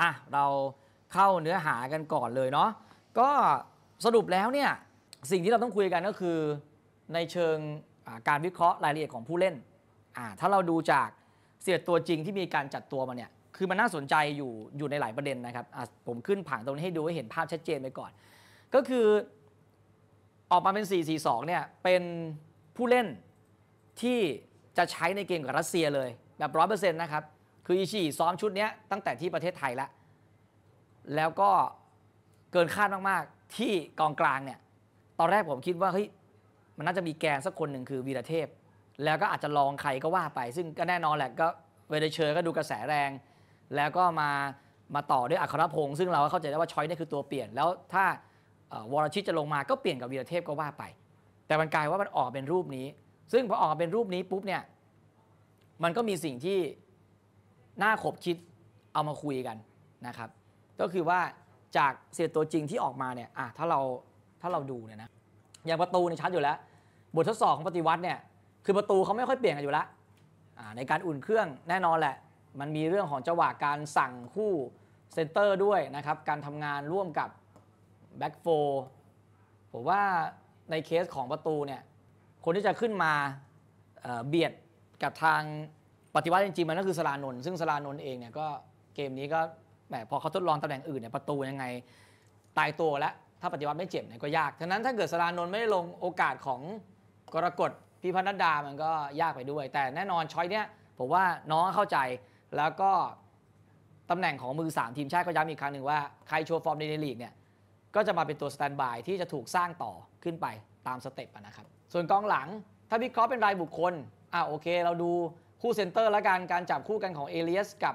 อ่ะเราเข้าเนื้อหากันก่อนเลยเนาะก็สรุปแล้วเนี่ยสิ่งที่เราต้องคุยกันก็คือในเชิงการวิเคราะห์รายละเอียดของผู้เล่นอ่าถ้าเราดูจากเสียตัวจริงที่มีการจัดตัวมาเนี่ยคือมันน่าสนใจอยู่อยู่ในหลายประเด็นนะครับผมขึ้นผังตรงนี้ให้ดู ให้เห็นภาพชัดเจนไปก่อน ก็คือออกมาเป็น 4-4-2เนี่ยเป็นผู้เล่นที่จะใช้ในเกมกับรัสเซียเลยแบบร้อนะครับคืออิชิซ้อมชุดนี้ตั้งแต่ที่ประเทศไทยแล้ว แล้วก็เกินคาดมาก ๆ ที่กองกลางเนี่ย ตอนแรกผมคิดว่าเฮ้ยมันน่าจะมีแกนสักคนหนึ่งคือวีรเทพ แล้วก็อาจจะลองใครก็ว่าไป ซึ่งก็แน่นอนแหละก็เวเดเชอร์ก็ดูกระแสแรง แล้วก็มามาต่อด้วยอัครพงศ์ซึ่งเราเข้าใจได้ว่าชอยนี่คือตัวเปลี่ยน แล้วถ้าวรชิตจะลงมาก็เปลี่ยนกับวีรเทพก็ว่าไป แต่มันกลายว่ามันออกเป็นรูปนี้ ซึ่งพอออกเป็นรูปนี้ปุ๊บเนี่ยมันก็มีสิ่งที่น่าขบคิดเอามาคุยกันนะครับ ก็คือว่าจากเสียตัวจริงที่ออกมาเนี่ยอ่ะถ้าเราถ้าเราดูเนี่ยนะอย่างประตูในชัดอยู่แล้ว บททดสอบของปฏิวัติเนี่ยคือประตูเขาไม่ค่อยเปลี่ยนกันอยู่แล้ว ในการอุ่นเครื่องแน่นอนแหละ มันมีเรื่องของจังหวะการสั่งคู่เซนเตอร์ด้วยนะครับการทำงานร่วมกับแบ็กโฟผมว่าในเคสของประตูเนี่ยคนที่จะขึ้นมาเบียดกับทางปฏิวัติจริงๆมันก็คือสลานนซึ่งสลานนเองเนี่ยก็เกมนี้ก็แหมพอเขาทดลองตำแหน่งอื่นเนี่ยประตูยังไงตายตัวแล้ว ถ้าปฏิวัติไม่เจ็บเนี่ยก็ยากฉะนั้นถ้าเกิดสลานนไม่ได้ลงโอกาสของกรกฎพิพัฒนดามันก็ยากไปด้วย แต่แน่นอนช้อยเนี่ยผมว่าน้องเข้าใจแล้วก็ตำแหน่งของมือ3ทีมชาติก็ย้ำอีกครั้งหนึ่งว่าใครโชว์ฟอร์มในลีกเนี่ยก็จะมาเป็นตัวสแตนบายที่จะถูกสร้างต่อขึ้นไปตามสเต็ปนะครับส่วนกองหลังถ้าวิเคราะห์เป็นรายบุคคลอ่าโอเคเราดูคู่เซนเตอร์ละกันการจับคู่กันของเอเลียสกับ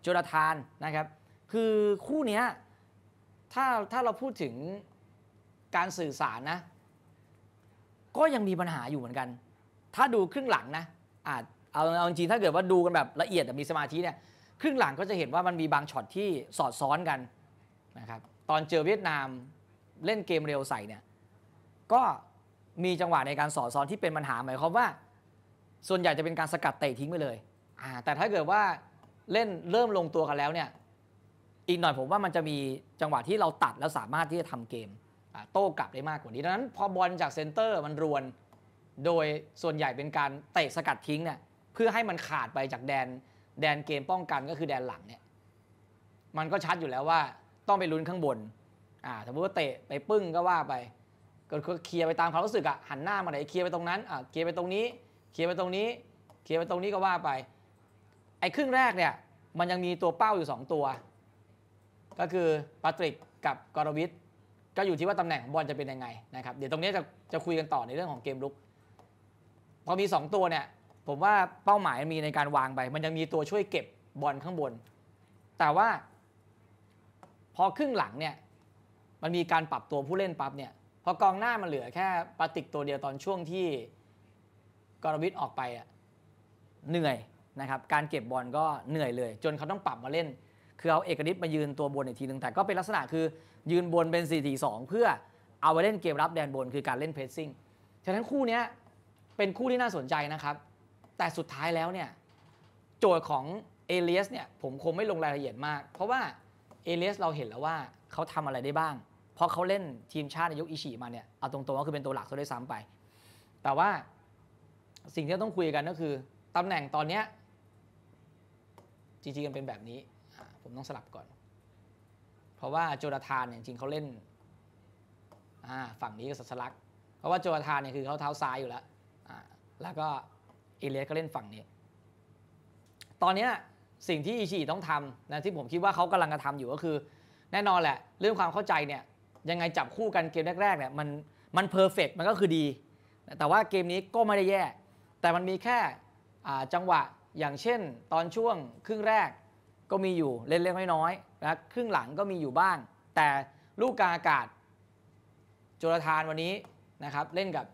โจนาธานนะครับ คือคู่นี้ถ้าถ้าเราพูดถึงการสื่อสารนะ ก็ยังมีปัญหาอยู่เหมือนกัน ถ้าดูครึ่งหลังนะอาจเอาเอาจริงถ้าเกิดว่าดูกันแบบละเอียดแบบมีสมาธิเนี่ยครึ่งหลังก็จะเห็นว่ามันมีบางช็อตที่สอดซ้อนกันนะครับตอนเจอเวียดนามเล่นเกมเร็วใส่เนี่ยก็มีจังหวะในการสอดซ้อนที่เป็นปัญหาหมายความว่าส่วนใหญ่จะเป็นการสกัดเตะทิ้งไปเลยอ่าแต่ถ้าเกิดว่าเล่นเริ่มลงตัวกันแล้วเนี่ย อีกหน่อยผมว่ามันจะมีจังหวะที่เราตัดแล้วสามารถที่จะทำเกม โต้กลับได้มากกว่านี้ ดังนั้น พอบอลจากเซนเตอร์มันรวน โดยส่วนใหญ่เป็นการเตะสกัดทิ้งเนี่ย เพื่อให้มันขาดไปจากแดน แดนเกมป้องกันก็คือแดนหลังเนี่ย มันก็ชัดอยู่แล้วว่าต้องไปลุ้นข้างบนอ่าสมมติว่าเตะไปปึ้งก็ว่าไปก็เคลียร์ไปตามความรู้สึกอะหันหน้ามาไหนเคลียร์ไปตรงนั้นอ่าเคลียร์ไปตรงนี้เคลียร์ไปตรงนี้เคลียร์ไปตรงนี้ก็ว่าไป ไอ้ครึ่งแรกเนี่ย มันยังมีตัวเป้าอยู่ 2 ตัว ก็คือปาตริกกับกรวิทก็อยู่ที่ว่าตำแหน่งบอลจะเป็นยังไงนะครับ เดี๋ยวตรงนี้จะจะคุยกันต่อในเรื่องของเกมลุก พอมี 2 ตัวเนี่ย ผมว่าเป้าหมายมีในการวางไป มันยังมีตัวช่วยเก็บบอลข้างบน แต่ว่า พอครึ่งหลังเนี่ย มันมีการปรับตัวผู้เล่นปั๊บเนี่ย พอกองหน้ามันเหลือแค่ปาติกตัวเดียวตอนช่วงที่กรวิทย์ออกไปเหนื่อยนะครับการเก็บบอลก็เหนื่อยเลย จนเขาต้องปรับมาเล่น คือเอาเอกนิตมายืนตัวบนอีกทีหนึ่งแต่ก็เป็นลักษณะคือยืนบนเป็น4 4 2เพื่อเอาไปเล่นเกมรับแดนบน คือการเล่นเพรสซิ่งฉะนั้นคู่นี้เป็นคู่ที่น่าสนใจนะครับ แต่สุดท้ายแล้วเนี่ย โจทย์ของเอเลียสเนี่ยผมคงไม่ลงรายละเอียดมาก เพราะว่าเอเลียสเราเห็นแล้วว่าเขาทำอะไรได้บ้างพอเขาเล่นทีมชาติในยุคอิชิมาเนี่ยเอาตรงๆก็คือเป็นตัวหลักซะด้วยซ้ำไป แต่ว่าสิ่งที่ต้องคุยกันก็คือ ตำแหน่งตอนเนี้ยจริงๆมันเป็นแบบนี้ผมต้องสลับก่อน เพราะว่าโจราธานเนี่ยจริงเขาเล่นฝั่งนี้ก็สัสลักเพราะว่าโจราธานเนี่ยคือเขาเท้าซ้ายอยู่แล้วแล้วก็อิเลสก็เล่นฝั่งนี้ ตอนนี้สิ่งที่อิชิต้องทำนะที่ผมคิดว่าเขากำลังกระทำอยู่ก็คือ แน่นอนแหละเรื่องความเข้าใจเนี่ยยังไงจับคู่กันเกมแรกๆเนี่ยมันมันเพอร์เฟกมันก็คือดี แต่ว่าเกมนี้ก็ไม่ได้แย่แต่มันมีแค่จังหวะอย่างเช่นตอนช่วงครึ่งแรกก็มีอยู่เล็กๆน้อยๆนะครึ่งหลังก็มีอยู่บ้างแต่ลูกกาอากาศจุลทานวันนี้นะครับเล่นกับ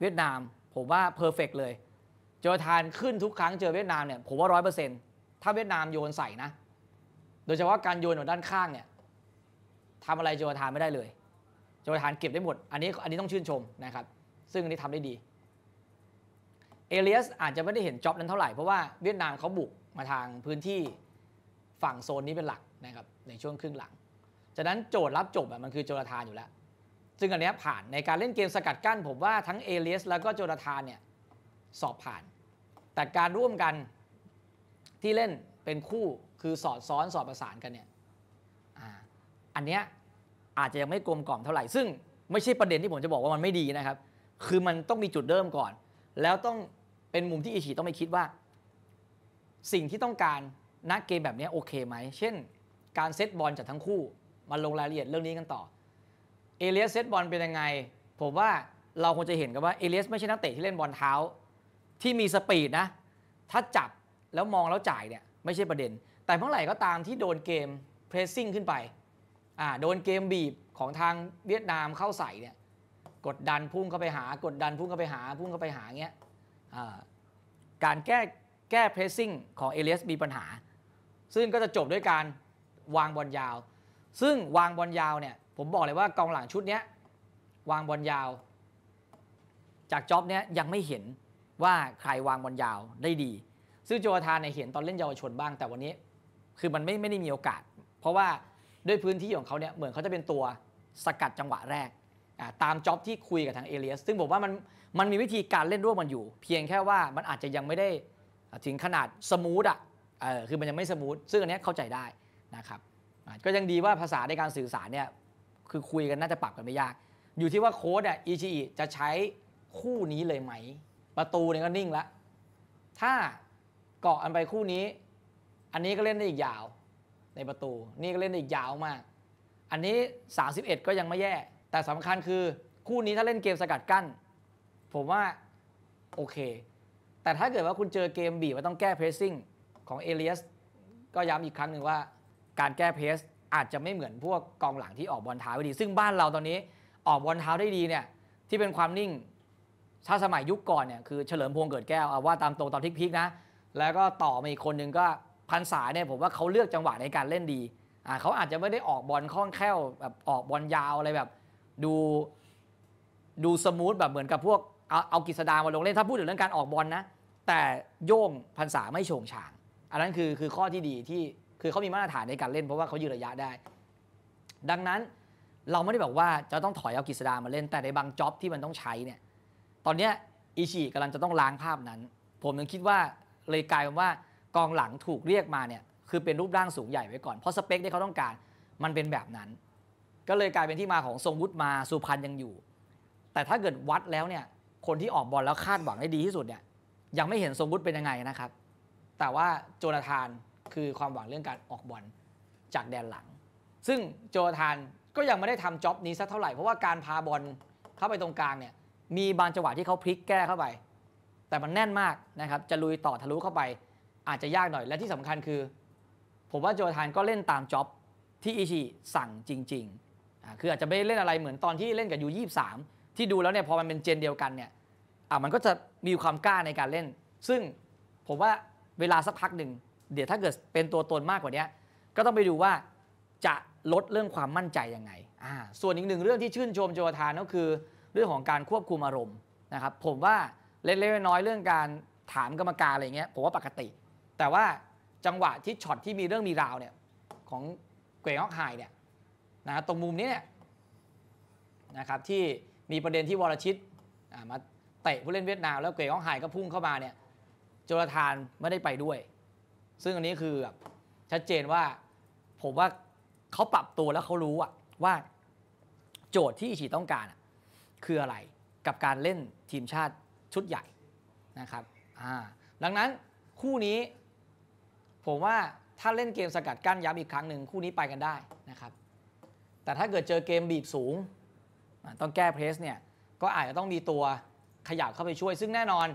เวียดนามผมว่าเพอร์เฟกเลยจุลทานขึ้นทุกครั้งเจอเวียดนามเนี่ยผมว่าร้อยเปอร์เซ็นต์ถ้าเวียดนามโยนใส่นะโดยเฉพาะการโยนของด้านข้างเนี่ยทำอะไรจุลทานไม่ได้เลยจุลทานเก็บได้หมดอันนี้อันนี้ต้องชื่นชมนะครับซึ่งอันนี้ทำได้ดีเอเลียสอาจจะไม่ได้เห็นจ็อบนั้นเท่าไหร่ เพราะว่าเวียดนามเขาบุกมาทางพื้นที่ฝั่งโซนนี้เป็นหลักนะครับในช่วงครึ่งหลัง จากนั้นโจทย์รับจบมันคือโจราธานอยู่แล้ว ซึ่งอันนี้ผ่านในการเล่นเกมสกัดกั้น ผมว่าทั้งเอเลียสแล้วก็โจราธานเนี่ยสอบผ่าน แต่การร่วมกันที่เล่นเป็นคู่คือสอดซ้อนสอดประสานกันเนี่ยอันเนี้ยอาจจะยังไม่กลมกล่อมเท่าไหร่ซึ่งไม่ใช่ประเด็นที่ผมจะบอกว่ามันไม่ดีนะครับ คือมันต้องมีจุดเริ่มก่อนแล้วต้องเป็นมุมที่อิชิต้องไปคิดว่า สิ่งที่ต้องการนักเกมแบบนี้โอเคไหม เช่น การเซตบอลจากทั้งคู่ มาลงรายละเอียดเรื่องนี้กันต่อเอเลียสเซตบอลเป็นยังไง ผมว่าเราคงจะเห็นกันว่าเอเลียสไม่ใช่นักเตะที่เล่นบอลเท้า ที่มีสปีดนะ ถ้าจับแล้วมองแล้วจ่ายเนี่ยไม่ใช่ประเด็น แต่เมื่อไหร่ก็ตามที่โดนเกมเพรสซิ่งขึ้นไปอ่าโดนเกมบีบของทางเวียดนามเข้าใส่เนี่ยกดดันพุ่งเข้าไปหากดดันพุ่งเข้าไปหาพุ่งเข้าไปหาเงี้ยการแก้แก้เพรสซิ่งของเอเลียสมีปัญหา ซึ่งก็จะจบด้วยการวางบอลยาว ซึ่งวางบอลยาวเนี่ยผมบอกเลยว่ากองหลังชุดนี้วางบอลยาว จากจ็อบเนี้ยยังไม่เห็นว่าใครวางบอลยาวได้ดีซึ่งโจทานเนี่ยเห็นตอนเล่นเยาวชนบ้างแต่วันนี้คือมันไม่ไม่ได้มีโอกาส เพราะว่าด้วยพื้นที่ของเขาเนี่ยเหมือนเขาจะเป็นตัวสกัดจังหวะแรกตามจ็อบที่คุยกับทางเอเลียสซึ่งผมว่ามันมันมีวิธีการเล่นร่วมมันอยู่ เพียงแค่ว่ามันอาจจะยังไม่ได้ถึงขนาดสมูทอ่ะออคือมันยังไม่สมูทซึ่งอันนี้เข้าใจได้ นะครับ ก็ยังดีว่าภาษาในการสื่อสารเนี่ยคือคุยกันน่าจะปรับกันไม่ยาก อยู่ที่ว่าโค้ดอ่ะอีชีจะใช้คู่นี้เลยไหม ประตูเนี่ยก็นิ่งละถ้าเกาะอันไปคู่นี้ อันนี้ก็เล่นได้อีกยาว ในประตูนี่ก็เล่นได้อีกยาวมาก อันนี้31ก็ยังไม่แย่แต่สำคัญคือคู่นี้ถ้าเล่นเกมสกัดกั้นผมว่า โอเค แต่ถ้าเกิดว่าคุณเจอเกมบีบว่าต้องแก้เพรสซิ่งของเอเลียส ก็ย้ำอีกครั้งหนึ่งว่าการแก้เพรสอาจจะไม่เหมือนพวกกองหลังที่ออกบอลเท้าไดดี ซึ่งบ้านเราตอนนี้ออกบอลเท้าได้ดีเนี่ยที่เป็นความนิ่งถ้าสมัยยุคก่อนเนี่ยคือ เฉลิมพงษ์เกิดแก้วเอาว่าตามตรงตอนพลิกๆนะ แล้วก็ต่อมาอีกคนนึงก็พันสายเนี่ยผมว่าเขาเลือกจังหวะในการเล่นดี เขาอาจจะไม่ได้ออกบอลคล่องแคล่วแบบออกบอลยาวอะไรแบบ ดูดูสมูทแบบเหมือนกับพวกเอาเอากฤษดามาลงเล่นถ้าพูดถึงเรื่องการออกบอลนะแต่โย่งพันษาไม่โฉงฉางอันนั้นคือคือข้อที่ดีที่คือเขามีมาตรฐานในการเล่นเพราะว่าเขายืนระยะได้ ดังนั้นเราไม่ได้บอกว่าจะต้องถอยเอากฤษดามาเล่นแต่ในบางจ็อบที่มันต้องใช้เนี่ยตอนเนี้ยอิชิกำลังจะต้องล้างภาพนั้น ผมยังคิดว่าเลยกลายเป็นว่ากองหลังถูกเรียกมาเนี่ยคือเป็นรูปร่างสูงใหญ่ไว้ก่อน เพราะสเปคที่เขาต้องการมันเป็นแบบนั้น ก็เลยกลายเป็นที่มาของทรงวุฒิมาสุพรรณยังอยู่ แต่ถ้าเกิดวัดแล้วเนี่ยคนที่ออกบอลแล้วคาดหวังได้ดีที่สุดเนี่ยยังไม่เห็นทรงวุฒิเป็นยังไงนะครับแต่ว่าโจนาธานคือความหวังเรื่องการออกบอลจากแดนหลัง ซึ่งโจนาธานก็ยังไม่ได้ทำจ็อบนี้สักเท่าไหร่เพราะว่าการพาบอลเข้าไปตรงกลางเนี่ยมีบางจังหวะที่เขาพลิกแก้เข้าไป แต่มันแน่นมากนะครับจะลุยต่อทะลุเข้าไปอาจจะยากหน่อยและที่สำคัญคือ ผมว่าโจนาธานก็เล่นตามจ็อบที่อิชิสั่งจริงๆคืออาจจะไม่เล่นอะไรเหมือนตอนที่เล่นกับยู23ที่ดูแล้วเนี่ยพอมันเป็นเจนเดียวกันเนี่ย อ่ะมันก็จะมีความกล้าในการเล่น ซึ่งผมว่าเวลาสักพักหนึ่งเดี๋ยวถ้าเกิดเป็นตัวตนมากกว่านี้ ก็ต้องไปดูว่าจะลดเรื่องความมั่นใจยังไง อ่าส่วนอีกหนึ่งเรื่องที่ชื่นชมโจทานก็คือเรื่องของการควบคุมอารมณ์นะครับผมว่าเล็กๆน้อยเรื่องการถามกรรมการอะไรเงี้ยผมว่าปกติ แต่ว่าจังหวะที่ช็อตที่มีเรื่องมีราวเนี่ยของเกวงอ็อกไฮเนี่ยนะตรงมุมนี้เนี่ยนะครับที่มีประเด็นที่วรชิตมาเตะผู้เล่นเวียดนาม แล้วเกรก้องไยก็พุ่งเข้ามาเนี่ยจรทานไม่ได้ไปด้วย ซึ่งอันนี้คือแบบชัดเจนว่าผมว่าเขาปรับตัวแล้วเขารู้อะว่า โจทย์ที่อิชิต้องการ คืออะไรกับการเล่นทีมชาติชุดใหญ่นะครับดังนั้นคู่นี้ ผมว่าถ้าเล่นเกมสกัดกั้นย้ำอีกครั้งหนึ่งคู่นี้ไปกันได้นะครับแต่ถ้าเกิดเจอเกมบีบสูงต้องแก้เพรสเนี่ย ก็อาจจะต้องมีตัวขยับเข้าไปช่วย ซึ่งแน่นอน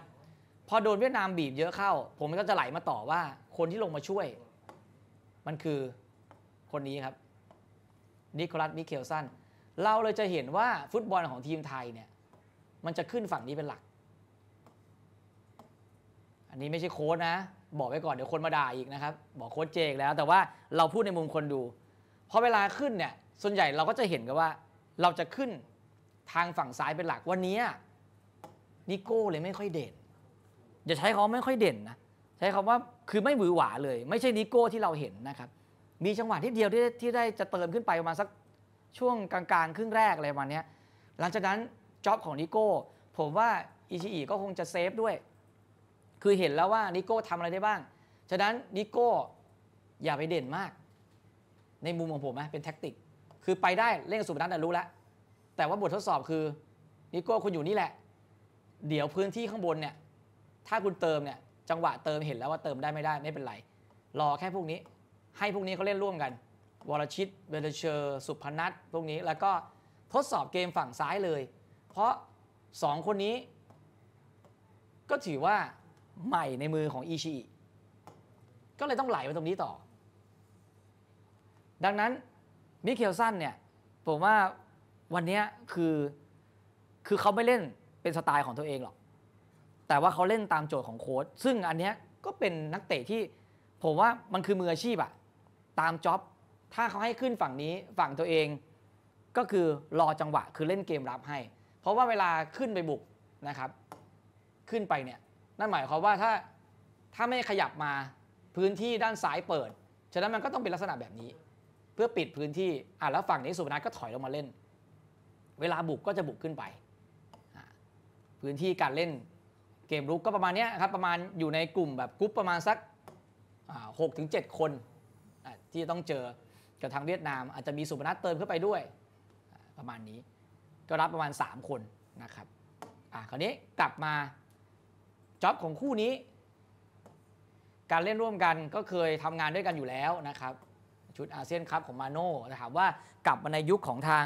พอโดนเวียดนามบีบเยอะเข้า ผมก็จะไหลมาต่อว่าคนที่ลงมาช่วย มันคือคนนี้ครับนิโคลัสมิเคลสันเราเลยจะเห็นว่าฟุตบอลของทีมไทยเนี่ยมันจะขึ้นฝั่งนี้เป็นหลัก อันนี้ไม่ใช่โค้ดนะ บอกไว้ก่อนเดี๋ยวคนมาด่าอีกนะครับ บอกโค้ดเจกแล้ว แต่ว่าเราพูดในมุมคนดูพอเวลาขึ้นเนี่ยส่วนใหญ่เราก็จะเห็นกันว่าเราจะขึ้นทางฝั่งซ้ายเป็นหลักวันนี้นิโก้เลยไม่ค่อยเด่นอย่าใช้คำไม่ค่อยเด่นนะใช้คำว่าคือไม่หวือหวาเลย ไม่ใช่นิโก้ที่เราเห็นนะครับมีจังหวะที่เดียวที่ที่ได้จะเติมขึ้นไปประมาณสักช่วงกลางๆครึ่งแรกอะไรประมาณนี้หลังจากนั้นจ็อบของนิโก้ผมว่าอิชิอิก็คงจะเซฟด้วยคือเห็นแล้วว่านิโก้ทำอะไรได้บ้างฉะนั้นนิโก้อย่าไปเด่นมากในมุมของผมนะเป็นแท็กติกคือไปได้เล่นกับสุพนั่รู้แล้วแต่ว่าบททดสอบคือนิโก้คุณอยู่นี่แหละ เดี๋ยวพื้นที่ข้างบนเนี่ยถ้าคุณเติมเนี่ยจังหวะเติมเห็นแล้วว่าเติมได้ไม่ได้ไม่เป็นไร รอแค่พวกนี้ ให้พวกนี้เขาเล่นร่วมกัน วรชิตเวลเชอร์ สุพนัทพวกนี้แล้วก็ทดสอบเกมฝั่งซ้ายเลย เพราะ 2 คนนี้ ก็ถือว่าใหม่ในมือของอีชีก็เลยต้องไหลไปตรงนี้ต่อ ดังนั้นมิเคลสันเนี่ยผมว่าวันนี้คือ คือเขาไม่เล่นเป็นสไตล์ของตัวเองหรอก แต่ว่าเขาเล่นตามโจทย์ของโค้ชซึ่งอันนี้ก็เป็นนักเตะที่ ผมว่ามันคือมืออาชีพอะตามจ็อบ ถ้าเขาให้ขึ้นฝั่งนี้ฝั่งตัวเอง ก็คือรอจังหวะคือเล่นเกมรับให้ เพราะว่าเวลาขึ้นไปบุกนะครับ ขึ้นไปเนี่ยนั่นหมายความว่าถ้าถ้าไม่ขยับมาพื้นที่ด้านซ้ายเปิด ฉะนั้นมันก็ต้องเป็นลักษณะแบบนี้ เพื่อปิดพื้นที่อ่ะแล้วฝั่งนี้สุพนัทก็ถอยลงมาเล่นเวลาบุกก็จะบุกขึ้นไป พื้นที่การเล่นเกมรุกก็ประมาณนี้ครับประมาณอยู่ในกลุ่มแบบกรุ๊ปประมาณสักหกถึงเจ็ดคนที่ต้องเจอ กับทางเวียดนามอาจจะมีสุพนัทเติมเข้าไปด้วยประมาณนี้ก็รับประมาณ 3 คนนะครับอ่ะคราวนี้กลับมาจ็อบของคู่นี้การเล่นร่วมกันก็เคยทำงานด้วยกันอยู่แล้วนะครับชุดอาเซียนครับของมาโน่ถามว่ากลับมาในยุคของทาง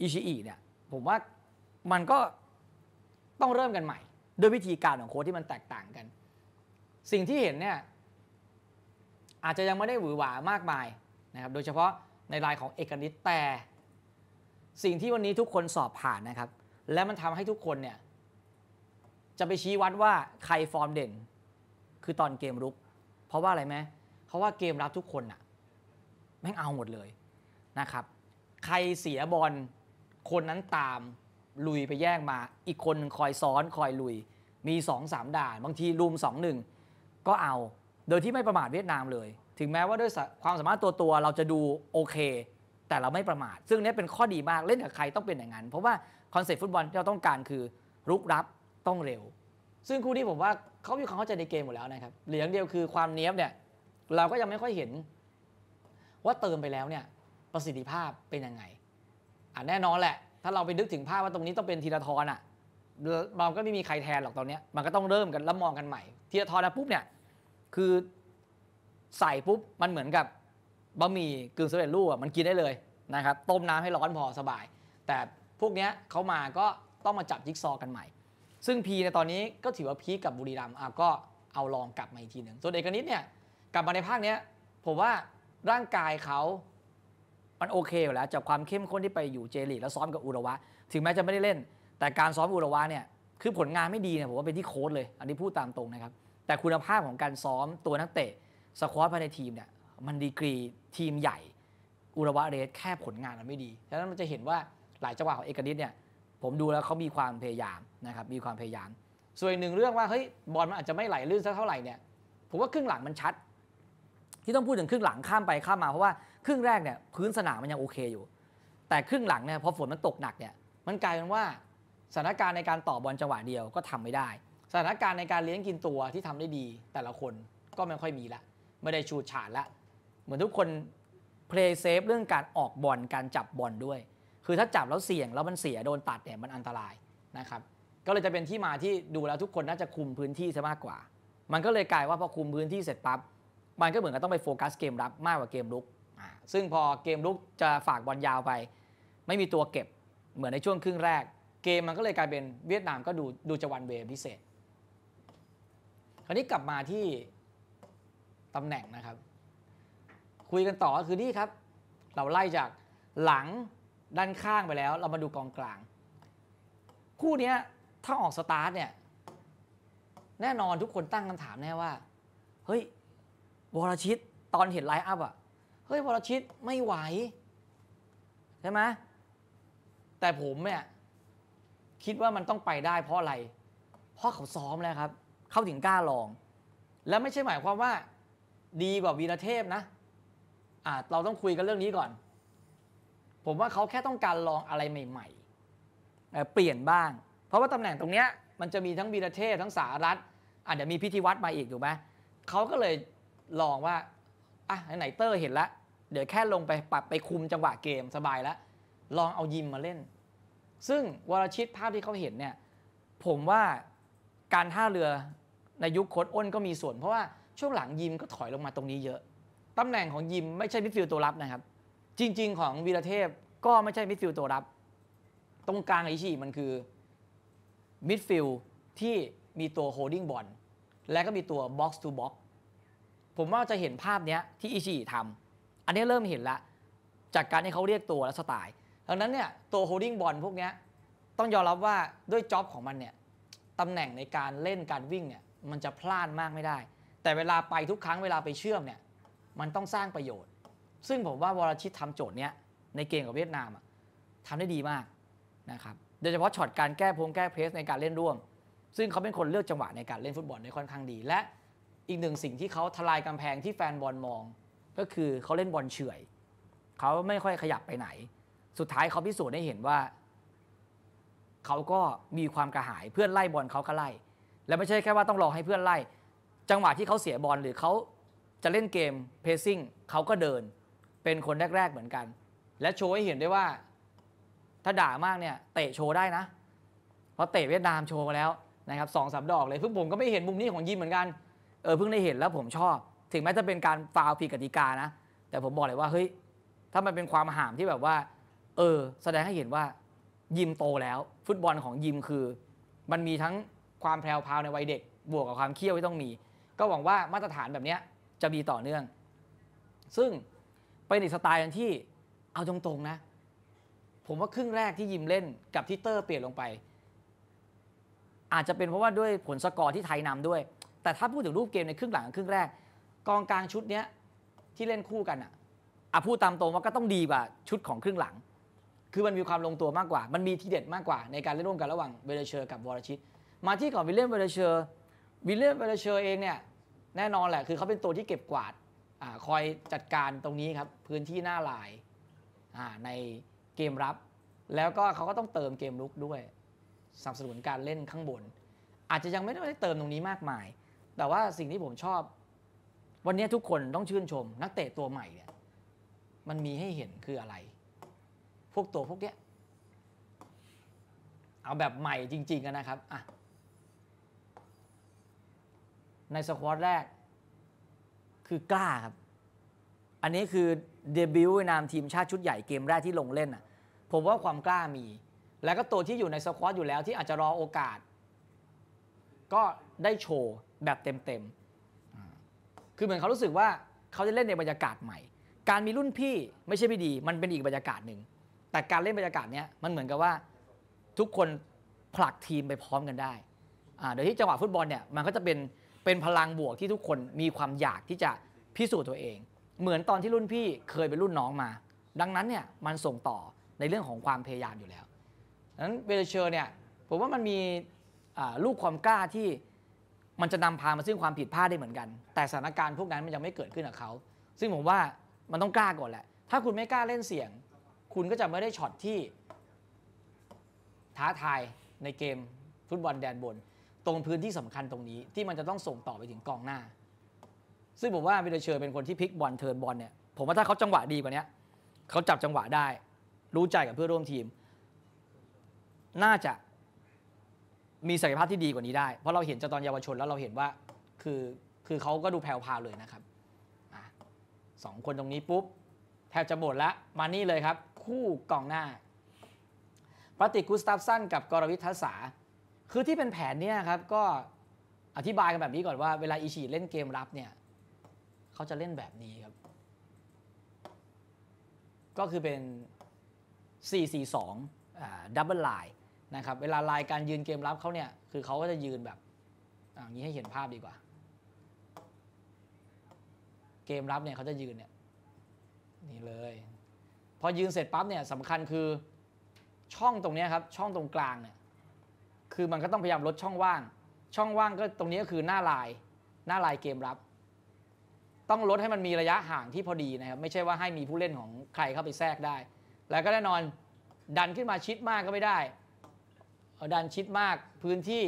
อิชิอิเนี่ยผมว่ามันก็ต้องเริ่มกันใหม่ด้วยวิธีการของโค้ชที่มันแตกต่างกัน สิ่งที่เห็นเนี่ยอาจจะยังไม่ได้หวือหวามากมายนะครับโดยเฉพาะในรายของเอกนิตแต่ สิ่งที่วันนี้ทุกคนสอบผ่านนะครับ และมันทำให้ทุกคนเนี่ยจะไปชี้วัดว่าใครฟอร์มเด่น คือตอนเกมรุก เพราะว่าอะไรไหมเพราะว่าเกมรับทุกคนอะแม่งเอาหมดเลยนะครับ ใครเสียบอลคนนั้นตาม ลุยไปแย่งมาอีกคนนึงคอยซ้อน คอยลุยมี2อสามด่าน บางทีรุม2อหนึ่งก็เอา โดยที่ไม่ประมาทเวียดนามเลย ถึงแม้ว่าด้วยความสามารถตัวตัวเราจะดูโอเค แต่เราไม่ประมาทซึ่งนี้เป็นข้อดีมากเล่นกับใครต้องเป็นอย่างนั้น เพราะว่าคอนเซ็ปต์ฟุตบอลที่เราต้องการคือ รุกรับต้องเร็ว ซึ่งคู่นี้ผมว่าเขามีความเข้าใจในเกมหมดแล้วนะครับเหลืองเดียวคือความเนี้ยบเนี่ยเราก็ยังไม่ค่อยเห็น ว่าเติมไปแล้วเนี่ยประสิทธิภาพเป็นยังไงอ่ะแน่นอนแหละ ถ้าเราไปนึกถึงภาพว่าตรงนี้ต้องเป็นธีรทรอ่ะเราก็ไม่มีใครแทนหรอกตอนนี้ มันก็ต้องเริ่มกันแล้วมองกันใหม่ธีรทรนะปุ๊บเนี่ย คือใส่ปุ๊บ มันเหมือนกับบะหมี่กึ่งสำเร็จรูปอ่ะมันกินได้เลยนะครับ ต้มน้ำให้ร้อนพอสบาย แต่พวกเนี้ยเขามาก็ต้องมาจับจิ๊กซอกันใหม่ ซึ่งพีในตอนนี้ก็ถือว่าพีกับบุรีรัมย์อ่ะก็เอาลองกลับมาอีกทีหนึ่งส่วนเอกนิดเนี่ยกลับมาในภาคเนี้ยผมว่าร่างกายเขามันโอเคอยู่แล้วจากความเข้มข้นที่ไปอยู่เจลีแล้วซ้อมกับอุระวะ ถึงแม้จะไม่ได้เล่น แต่การซ้อมอุระวะเนี่ยคือผลงานไม่ดีเนี่ยผมว่าเป็นที่โค้ดเลย อันนี้พูดตามตรงนะครับ แต่คุณภาพของการซ้อมตัวนักเตะสควอตภายในทีมเนี่ยมันดีกรีทีมใหญ่ อุระวะเรสแค่ผลงานมันไม่ดี ฉะนั้นมันจะเห็นว่าหลายจังหวะของเอกนิดเนี่ยผมดูแล้วเขามีความพยายามนะครับมีความพยายามส่วนหนึ่งเรื่องว่าเฮ้ยบอลมันอาจจะไม่ไหลลื่นสักเท่าไหร่เนี่ยผมว่าครึ่งหลังมันชัด ที่ต้องพูดถึงครึ่งหลังข้ามไปข้ามมาเพราะว่าครึ่งแรกเนี่ยพื้นสนามมันยังโอเคอยู่ แต่ครึ่งหลังเนี่ยพอฝนมันตกหนักเนี่ยมันกลายเป็นว่า สถานการณ์ในการต่อบอลจังหวะเดียวก็ทำไม่ได้ สถานการณ์ในการเลี้ยงกินตัวที่ทำได้ดีแต่ละคนก็ไม่ค่อยมีละ ไม่ได้ชูฉาดละเหมือนทุกคนเพลย์เซฟเรื่องการออกบอลการจับบอลด้วย คือถ้าจับแล้วเสี่ยงแล้วมันเสียโดนตัดเนี่ยมันอันตรายนะครับก็เลยจะเป็นที่มาที่ดูแล้วทุกคนน่าจะคุมพื้นที่ซะมากกว่า มันก็เลยกลายว่าพอคุมพื้นที่เสร็จปั๊บมันก็เหมือนกับต้องไปโฟกัสเกมรับมากกว่าเกมลุกซึ่งพอเกมลุกจะฝากบอลยาวไป ไม่มีตัวเก็บเหมือนในช่วงครึ่งแรก เกมมันก็เลยกลายเป็นเวียดนามก็ดูดูจะวันเวพิเศษ คราวนี้กลับมาที่ตำแหน่งนะครับ คุยกันต่อคือนี่ครับ เราไล่จากหลังด้านข้างไปแล้ว เรามาดูกองกลาง คู่นี้ถ้าออกสตาร์ทเนี่ย แน่นอนทุกคนตั้งคำถามแน่ว่า เฮ้ยวรชิตตอนเห็นไลฟ์อัพอะเฮ้ยพรชิตไม่ไหวใช่ไหมแต่ผมเนี่ยคิดว่ามันต้องไปได้เพราะอะไร เพราะเขาซ้อมแล้วครับ เขาถึงกล้าลองและไม่ใช่หมายความว่าดีกว่าวีรเทพนะอ่าเราต้องคุยกันเรื่องนี้ก่อน ผมว่าเขาแค่ต้องการลองอะไรใหม่ ๆเปลี่ยนบ้าง เพราะว่าตำแหน่งตรงเนี้ยมันจะมีทั้งวีรเทพทั้งสารัตอาจจะมีพิธีวัดมาอีกถูกไหมเขาก็เลยลองว่าอ่ะไหนเตอร์เห็นแล้วเดี๋ยวแค่ลงไปปรับไปคุมจังหวะเกมสบายแล้ว ลองเอายิมมาเล่น ซึ่งวรชิตภาพที่เขาเห็นเนี่ยผมว่าการท่าเรือในยุคโค้ดอ้นก็มีส่วน เพราะว่าช่วงหลังยิมก็ถอยลงมาตรงนี้เยอะ ตำแหน่งของยิมไม่ใช่มิดฟิลด์ตัวรับนะครับ จริง ๆ ของวีรเทพก็ไม่ใช่มิดฟิลด์ตัวรับ ตรงกลางไอชีมันคือมิดฟิลด์ที่มีตัวโฮดดิ้งบอลและก็มีตัวบ็อกซ์ทูบ็อกซ์ผมว่าจะเห็นภาพนี้ที่อิชิทำอันนี้เริ่มเห็นละจากการที่เขาเรียกตัวและสไตล์ดังนั้นเนี่ยตัวโฮดดิ้งบอลพวกนี้ต้องยอมรับว่าด้วยจ็อบของมันเนี่ยตำแหน่งในการเล่นการวิ่งเนี่ยมันจะพลาดมากไม่ได้ แต่เวลาไปทุกครั้งเวลาไปเชื่อมเนี่ยมันต้องสร้างประโยชน์ ซึ่งผมว่าวรชิตทำโจทย์เนี้ยในเกมกับเวียดนามทำได้ดีมากนะครับโดยเฉพาะช็อตการแก้พงแก้เพรสในการเล่นร่วมซึ่งเขาเป็นคนเลือกจังหวะในการเล่นฟุตบอลได้ค่อนข้างดีและอีกหนึ่งสิ่งที่เขาทลายกำแพงที่แฟนบอลมองก็คือเขาเล่นบอลเฉื่อยเขาไม่ค่อยขยับไปไหน สุดท้ายเขาพิสูจน์ให้เห็นว่าเขาก็มีความกระหายเพื่อนไล่บอลเขาก็ไล่ และไม่ใช่แค่ว่าต้องรอให้เพื่อนไล่ จังหวะที่เขาเสียบอลหรือเขาจะเล่นเกมเพซซิ่งเขาก็เดิน เป็นคนแรกๆเหมือนกัน และโชว์ให้เห็นได้ว่าถ้าด่ามากเนี่ยเตะโชว์ได้นะ เพราะเตะเวียดนามโชว์มาแล้วนะครับสองสามดอกเลยเพิ่งผมก็ไม่เห็นมุมนี้ของยิมเหมือนกัน เออเพิ่งได้เห็นแล้วผมชอบถึงแม้จะเป็นการฟาวผิดกติกานะ แต่ผมบอกเลยว่าเฮ้ย ถ้ามันเป็นความห่ามที่แบบว่า เออ แสดงให้เห็นว่า ยิมโตแล้ว ฟุตบอลของยิมคือ มันมีทั้งความแพรวพาวในวัยเด็ก บวกกับความเคี่ยวที่ต้องมี ก็หวังว่ามาตรฐานแบบนี้จะมีต่อเนื่อง ซึ่งเป็นอีกสไตล์ที่เอาตรงๆ นะ ผมว่าครึ่งแรกที่ยิมเล่นกับที่เตอร์เปลี่ยนลงไป อาจจะเป็นเพราะว่าด้วยผลสกอร์ที่ไทยนำด้วย แต่ถ้าพูดถึงรูปเกมในครึ่งหลังครึ่งแรกกองกลางชุดเนี้ยที่เล่นคู่กันอ่ะอะพูดตามตรงว่าก็ต้องดีกว่าชุดของครึ่งหลัง คือมันมีความลงตัวมากกว่า มันมีทีเด็ดมากกว่า ในการเล่นร่วมกันระหว่างเวเลเชอร์กับวอรชิต มาที่ก่อนวิลเลียมเวเลเชอร์วิลเลียมเวเลเชอร์เองเนี่ยแน่นอนแหละคือเขาเป็นตัวที่เก็บกวาดอคอยจัดการตรงนี้ครับพื้นที่หน้าลายในเกมรับ แล้วก็เขาก็ต้องเติมเกมลุกด้วยสนับสนุนการเล่นข้างบน อาจจะยังไม่ได้เติมตรงนี้มากมาย แต่ว่าสิ่งที่ผมชอบวันนี้ทุกคนต้องชื่นชม นักเตะตัวใหม่เนี่ยมันมีให้เห็นคืออะไร พวกตัวพวกเนี้ยเอาแบบใหม่จริงๆกันนะครับอ่ะในสควอตแรกคือกล้าครับอันนี้คือเดบิวต์นนามทีมชาติชุดใหญ่เกมแรกที่ลงเล่นอ่ะผมว่าความกล้ามี แล้วก็ตัวที่อยู่ในสควอตอยู่แล้วที่อาจจะรอโอกาส ก็ได้โชว์แบบเต็มๆคือเหมือนเขารู้สึกว่าเขาจะเล่นในบรรยากาศใหม่ การมีรุ่นพี่ไม่ใช่ไม่ดี มันเป็นอีกบรรยากาศหนึ่ง แต่การเล่นบรรยากาศเนี้ยมันเหมือนกับว่าทุกคนผลักทีมไปพร้อมกันได้โดยที่จังหวะฟุตบอลเนี่ยมันก็จะเป็นเป็นพลังบวกที่ทุกคนมีความอยากที่จะพิสูจน์ตัวเอง เหมือนตอนที่รุ่นพี่เคยเป็นรุ่นน้องมา ดังนั้นเนี่ยมันส่งต่อในเรื่องของความพยายามอยู่แล้วดังนั้นเวเลเชอร์เนี่ยผมว่ามันมีลูกความกล้าที่มันจะนำพามาซึ่งความผิดพลาดได้เหมือนกัน แต่สถานการณ์พวกนั้นมันยังไม่เกิดขึ้นกับเขา ซึ่งผมว่ามันต้องกล้าก่อนแหละ ถ้าคุณไม่กล้าเล่นเสี่ยง คุณก็จะไม่ได้ช็อตที่ ท้าทายในเกม ฟุตบอลแดนบน ตรงพื้นที่สำคัญตรงนี้ที่มันจะต้องส่งต่อไปถึงกองหน้า ซึ่งผมว่าวิดเชอร์เป็นคนที่พลิกบอลเทิร์นบอลเนี่ย ผมว่าถ้าเขาจังหวะดีกว่านี้เขาจับจังหวะได้ รู้ใจกับเพื่อร่วมทีม น่าจะมีศักยภาพที่ดีกว่านี้ได้ เพราะเราเห็นจากตอนเยาวชนแล้วเราเห็นว่าคือคือเขาก็ดูแผ่วพาวเลยนะครับสองคนตรงนี้ปุ๊บแทบจะหมดละมานี่เลยครับ คู่กองหน้าปฏิกุสตาฟสันกับกรวิททัศาคือที่เป็นแผนเนี่ยครับ ก็อธิบายกันแบบนี้ก่อนว่าเวลาอิชิเล่นเกมรับเนี่ยเขาจะเล่นแบบนี้ครับก็คือเป็น 4 4 2ดับเบิลไลน์นะครับ เวลาลายการยืนเกมรับเขาเนี่ย คือเขาก็จะยืนแบบอย่างนี้ให้เห็นภาพดีกว่า เกมรับเนี่ยเขาจะยืนเนี่ย นี่เลย พอยืนเสร็จปั๊บเนี่ยสำคัญคือช่องตรงนี้ครับ ช่องตรงกลางเนี่ย คือมันก็ต้องพยายามลดช่องว่าง ช่องว่างก็ตรงนี้ก็คือหน้าลาย หน้าลายเกมรับ ต้องลดให้มันมีระยะห่างที่พอดีนะครับ ไม่ใช่ว่าให้มีผู้เล่นของใครเข้าไปแทรกได้ แล้วก็แน่นอนดันขึ้นมาชิดมากก็ไม่ได้ดันชิดมากพื้นที่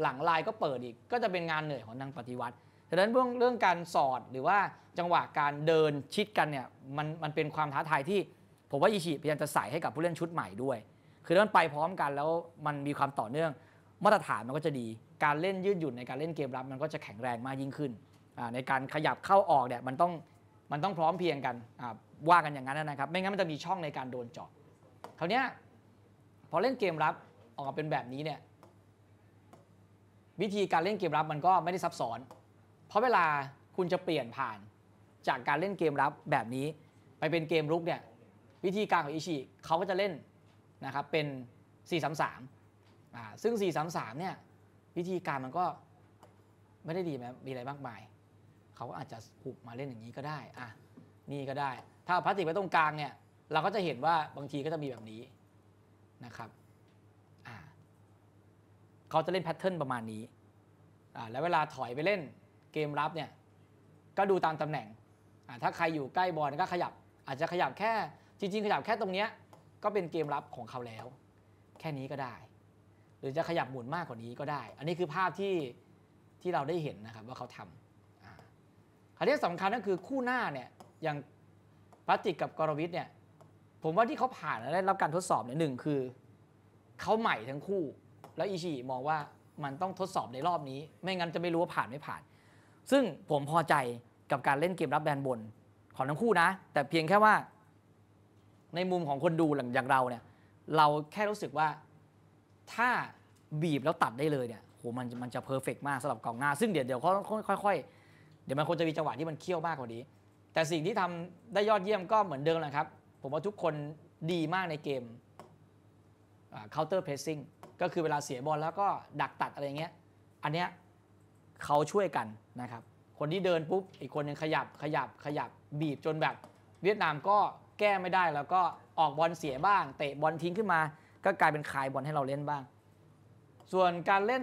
หลังลายก็เปิดอีก ก็จะเป็นงานเหนื่อยของนางปฏิวัติดังนั้นเรื่องเรื่องการสอดหรือว่าจังหวะการเดินชิดกันเนี่ยมันมันเป็นความท้าทายที่ผมว่าอิชิพยายามจะใส่ให้กับผู้เล่นชุดใหม่ด้วย คือมันไปพร้อมกันแล้วมันมีความต่อเนื่อง มาตรฐานมันก็จะดีการเล่นยืดหยุ่นในการเล่นเกมรับ มันก็จะแข็งแรงมากยิ่งขึ้น ในการขยับเข้าออกเนี่ยมันต้องมันต้องพร้อมเพียงกันว่ากันอย่างนั้นนะครับไม่งั้นมันจะมีช่องในการโดนเจาะคราวนี้พอเล่นเกมรับออกมาเป็นแบบนี้เนี่ยวิธีการเล่นเกมรับมันก็ไม่ได้ซับซ้อน เพราะเวลาคุณจะเปลี่ยนผ่านจากการเล่นเกมรับแบบนี้ ไปเป็นเกมรุกเนี่ยวิธีการของอิชิเขาก็จะเล่นนะครับเป็น 4-3-3อ่าซึ่ง 4-3-3 เนี่ยวิธีการมันก็ไม่ได้ดีไหมมีอะไรมากมายเขาก็อาจจะหุบมาเล่นอย่างนี้ก็ได้อ่ะนี่ก็ได้ ถ้าพลาสติกไว้ตรงกลางเนี่ยเราก็จะเห็นว่าบางทีก็จะมีแบบนี้นะครับเขาจะเล่นแพทเทิร์นประมาณนี้ แล้วเวลาถอยไปเล่นเกมรับเนี่ย ก็ดูตามตำแหน่ง ถ้าใครอยู่ใกล้บอลก็ขยับ อาจจะขยับแค่ จริงๆขยับแค่ตรงเนี้ย ก็เป็นเกมรับของเขาแล้ว แค่นี้ก็ได้ หรือจะขยับหมุนมากกว่านี้ก็ได้ อันนี้คือภาพที่ที่เราได้เห็นนะครับ ว่าเขาทำราวนี้สำคัญก็คือคู่หน้าเนี่ย อย่างพลาสติกกับกรวิทเนี่ย ผมว่าที่เขาผ่านและได้รับการทดสอบเนี่ยหนึ่งคือเขาใหม่ทั้งคู่แล้วอิชิมองว่ามันต้องทดสอบในรอบนี้ ไม่งั้นจะไม่รู้ว่าผ่านไม่ผ่าน ซึ่งผมพอใจกับการเล่นเกมรับแบนบนของทั้งคู่นะ แต่เพียงแค่ว่าในมุมของคนดูหลังอย่างเราเนี่ยเราแค่รู้สึกว่าถ้าบีบแล้วตัดได้เลยเนี่ยโหมันมันจะเพอร์เฟกมากสำหรับกองหน้า ซึ่งเดี๋ยวเดี๋ยวเขาค่อยๆ เดี๋ยวมันคงจะมีจังหวะที่มันเคี่ยวมากกว่านี้แต่สิ่งที่ทำได้ยอดเยี่ยมก็เหมือนเดิมแหละครับผมว่าทุกคนดีมากในเกม counter pressing ก็คือเวลาเสียบอลแล้วก็ดักตัดอะไรเงี้ย อันเนี้ยเขาช่วยกันนะครับ คนที่เดินปุ๊บอีกคนนึงขยับขยับขยับบีบจนแบบ เวียดนามก็แก้ไม่ได้แล้วก็ออกบอลเสียบ้างเตะบอลทิ้งขึ้นมา ก็กลายเป็นคายบอลให้เราเล่นบ้าง ส่วนการเล่น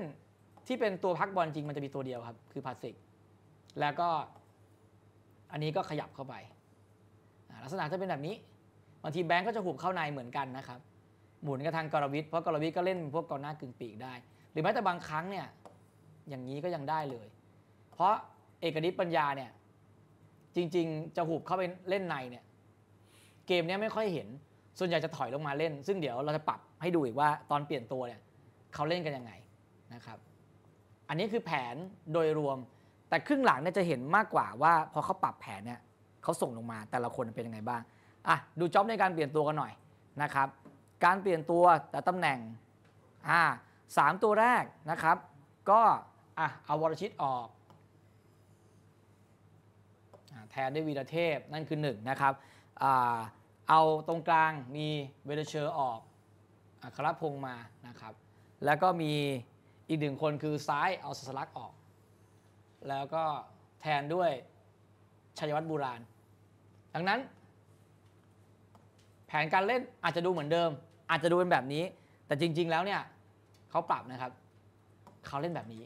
ที่เป็นตัวพักบอลจริงมันจะมีตัวเดียวครับคือพาสิกแล้วก็ อันนี้ก็ขยับเข้าไป ลักษณะจะเป็นแบบนี้บางทีแบงก์ก็จะหุบเข้าในเหมือนกันนะครับหมุนกับทางกรวิทเพราะกรวิทก็เล่นพวกกองหน้า กึ่งปีกได้ หรือแม้แต่บางครั้งเนี่ยอย่างนี้ก็ยังได้เลย เพราะเอกนิ์ปัญญาเนี่ยจริง ๆจะหุบเข้าไปเล่นในเนี่ย เกมนี้ไม่ค่อยเห็น ส่วนใหญ่จะถอยลงมาเล่น ซึ่งเดี๋ยวเราจะปรับให้ดูอีกว่าตอนเปลี่ยนตัวเนี่ยเขาเล่นกันยังไงนะครับ อันนี้คือแผนโดยรวมแต่ครึ่งหลังเนี่ยจะเห็นมากกว่าว่าพอเขาปรับแผนเนี่ยเขาส่งลงมา แต่ละคนเป็นยังไงบ้างอ่ะดูจ็อบในการเปลี่ยนตัวกันหน่อยนะครับการเปลี่ยนตัวแต่ตำแหน่ง อ่าสามตัวแรกนะครับ ก็ อ่ะ เอาวรชิตออก แทนด้วยวีรเทพนั่นคือหนึ่งนะครับ อ่า เอาตรงกลางมีเวเลเชอร์ออกอัครพงษ์มา นะครับ แล้วก็มีอีกหนึ่งคนคือซ้ายเอาสัสลักออก แล้วก็แทนด้วยชัยวัฒน์บูรานดังนั้นแผนการเล่นอาจจะดูเหมือนเดิมอาจจะดูเป็นแบบนี้ แต่จริงๆ แล้วเนี่ยเขาปรับนะครับ เขาเล่นแบบนี้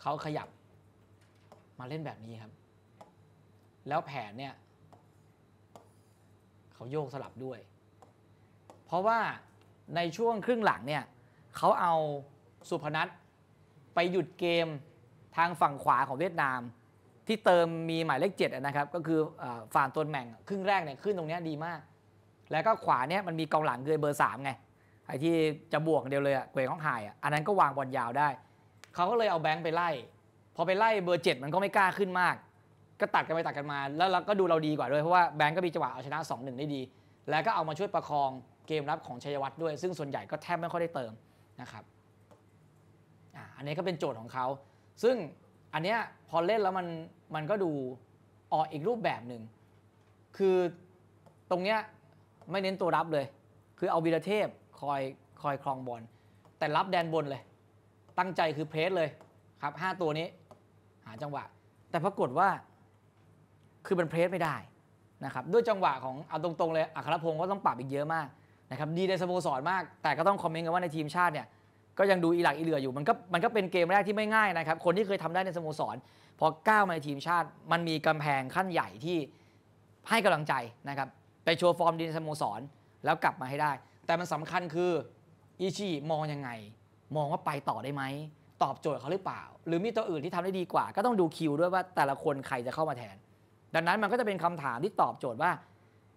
เขาขยับมาเล่นแบบนี้ครับ แล้วแผนเนี่ยเขาโยกสลับด้วย เพราะว่าในช่วงครึ่งหลังเนี่ยเขาเอาสุพนัทไปหยุดเกมทางฝั่งขวาของเวียดนาม ที่เติมมีหมายเลขเจ็ดนะครับ ก็คืออฝ่านตัวแม่งครึ่งแรกเนี่ยขึ้นตรงนี้ดีมากแล้วก็ขวาเนี่ยมันมีกองหลังคือเบอร์สามไงไอ้ที่จะบวกเดียวเลยอะเกวงของหายอะอันนั้นก็วางบอลยาวได้ เขาก็เลยเอาแบงค์ไปไล่ พอไปไล่เบอร์เจ็ดมันก็ไม่กล้าขึ้นมาก ก็ตัดกันไปตัดกันมา แล้วเราก็ดูเราดีกว่าด้วยเพราะว่าแบงค์ก็มีจังหวะเอาชนะ2 1ได้ดี แล้วก็เอามาช่วยประคองเกมรับของชัยวัฒน์ด้วยซึ่งส่วนใหญ่ก็แทบไม่ค่อยได้เติมนะครับ อันนี้ก็เป็นโจทย์ของเขา ซึ่งอันเนี้ยพอเล่นแล้วมันมันก็ดูออกอีกรูปแบบหนึ่ง คือตรงเนี้ยไม่เน้นตัวรับเลย คือเอาวีรเทพคอยคอยครองบอล แต่รับแดนบนเลย ตั้งใจคือเพรสเลยครับ ห้าตัวนี้หาจังหวะ แต่ปรากฏว่าคือมันเพรสไม่ได้นะครับ ด้วยจังหวะของเอาตรง ๆ เลยอัครพงศ์ก็ต้องปรับอีกเยอะมากนะครับ ดีในสโมสรมาก แต่ก็ต้องคอมเมนต์กันว่าในทีมชาติเนี่ยก็ยังดูอีหลักอีเหลืออยู่ มันก็มันก็เป็นเกมแรกที่ไม่ง่ายนะครับ คนที่เคยทำได้ในสโมสรพอก้าวมาในทีมชาติ มันมีกำแพงขั้นใหญ่ที่ให้กำลังใจนะครับไปโชว์ฟอร์มดีในสโมสรแล้วกลับมาให้ได้ แต่มันสำคัญคืออิชิมองยังไง มองว่าไปต่อได้ไหมตอบโจทย์เขาหรือเปล่า หรือมีตัวอื่นที่ทำได้ดีกว่า ก็ต้องดูคิวด้วยว่าแต่ละคนใครจะเข้ามาแทน ดังนั้นมันก็จะเป็นคำถามที่ตอบโจทย์ว่า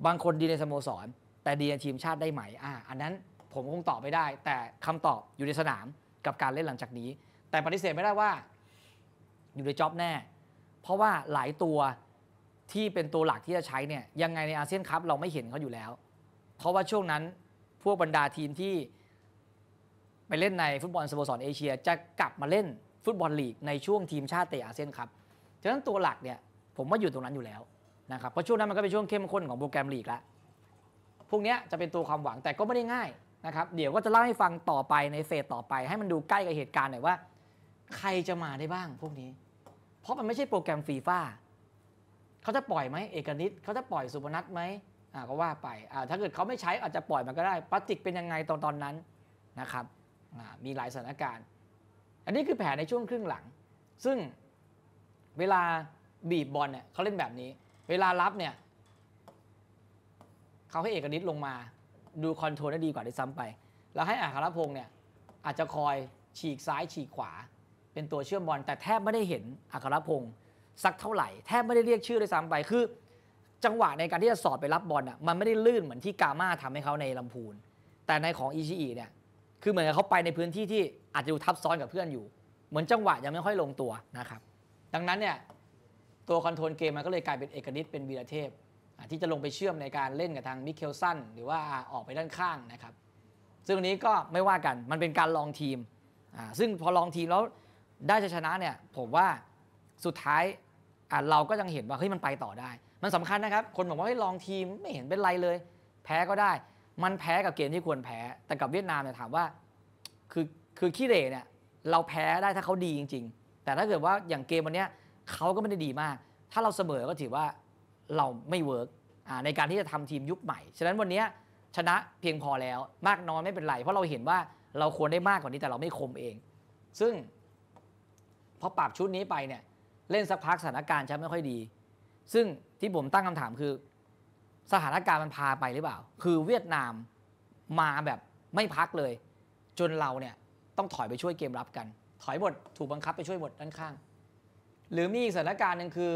บางคนดีในสโมสร แต่ดีในทีมชาติได้ไหมอ่าอันนั้นผมคงตอบไม่ได้ แต่คำตอบอยู่ในสนามกับการเล่นหลังจากนี้ แต่ปฏิเสธไม่ได้ว่าอยู่ในจ็อบแน่เพราะว่าหลายตัวที่เป็นตัวหลักที่จะใช้เนี่ยยังไงในอาเซียนคัพเราไม่เห็นเขาอยู่แล้ว เพราะว่าช่วงนั้น พวกบรรดาทีมที่ไปเล่นในฟุตบอลสโมสรเอเชีย จะกลับมาเล่นฟุตบอลลีกในช่วงทีมชาติเตะอาเซียนครับฉะนั้นตัวหลักเนี่ยผมว่าอยู่ตรงนั้นอยู่แล้วนะครับเพราะช่วงนั้นมันก็เป็นช่วงเข้มข้นของโปรแกรมลีกละพวกนี้จะเป็นตัวความหวังแต่ก็ไม่ได้ง่ายนะครับเดี๋ยวก็จะเล่าให้ฟังต่อไปในเฟสต่อไปให้มันดูใกล้กับเหตุการณ์หน่อยว่า ใครจะมาได้บ้างพวกนี้เพราะมันไม่ใช่โปรแกรมฟีฟ่าเขาจะปล่อยไหมเอกนิตเขาจะปล่อยสุพนัทไหมอ่าก็ว่าไปอ่าถ้าเกิดเขาไม่ใช้อาจจะปล่อยมันก็ได้ปฏิกเป็นยังไงตอนตอนนั้นนะครับอ่ามีหลายสถานการณ์ อันนี้คือแผนในช่วงครึ่งหลัง ซึ่งเวลาบีบบอลเนี่ยเขาเล่นแบบนี้ เวลารับเนี่ยเขาให้เอกนิตลงมา ดูคอนโทรลได้ดีกว่าด้วยซ้ำไป แล้วให้อาคารพงศ์เนี่ยอาจจะคอยฉีกซ้ายฉีกขวา เป็นตัวเชื่อมบอล แต่แทบไม่ได้เห็นอาคารพงศ์สักเท่าไหร่แทบไม่ได้เรียกชื่อเลยซ้ำไป คือ จังหวะในการที่จะสอดไปรับบอลอ่ะมันไม่ได้ลื่นเหมือนที่กามาทำให้เขาในลำพูนแต่ในของอิชิอิเนี่ยคือเหมือนเขาไปในพื้นที่ที่ อาจจะดูทับซ้อนกับเพื่อนอยู่ เหมือนจังหวะยังไม่ค่อยลงตัวนะครับ ดังนั้นเนี่ยตัวคอนโทรลเกมมันก็เลยกลายเป็นเอกนิตเป็นวีรเทพที่จะลงไปเชื่อมในการเล่นกับทางมิเคลสันหรือว่าออกไปด้านข้างนะครับซึ่งนนี้ก็ไม่ว่ากันมันเป็นการลองทีมซึ่งพอลองทีมแล้วได้ชนะเนี่ยผมว่าสุดท้ายเราก็ยังเห็นว่าเฮ้ยมันไปต่อได้ มันสำคัญนะครับ คนบอกว่าให้ลองทีมไม่เห็นเป็นไรเลย แพ้ก็ได้ มันแพ้กับเกมที่ควรแพ้ แต่กับเวียดนามเนี่ยถามว่าคือคือขี้เหร่เนี่ยเราแพ้ได้ถ้าเขาดีจริง ๆ แต่ถ้าเกิดว่าอย่างเกมวันนี้ เขาก็ไม่ได้ดีมาก ถ้าเราเสมอ ก็ถือว่าเราไม่เวิร์กในการที่จะทำทีมยุคใหม่ ฉะนั้นวันนี้ชนะเพียงพอแล้ว มากน้อยไม่เป็นไร เพราะเราเห็นว่าเราควรได้มากกว่านี้แต่เราไม่คมเอง ซึ่งพอปรับชุดนี้ไปเนี่ยเล่นสักพักสถานการณ์ชักไม่ค่อยดี ซึ่งที่ผมตั้งคำถามคือสถานการณ์มันพาไปหรือเปล่า คือเวียดนามมาแบบไม่พักเลย จนเราเนี่ย ต้องถอยไปช่วยเกมรับกัน ถอยบทถูกบังคับไปช่วยบทด้านข้าง หรือมีอีกสถานการณ์หนึ่งคือ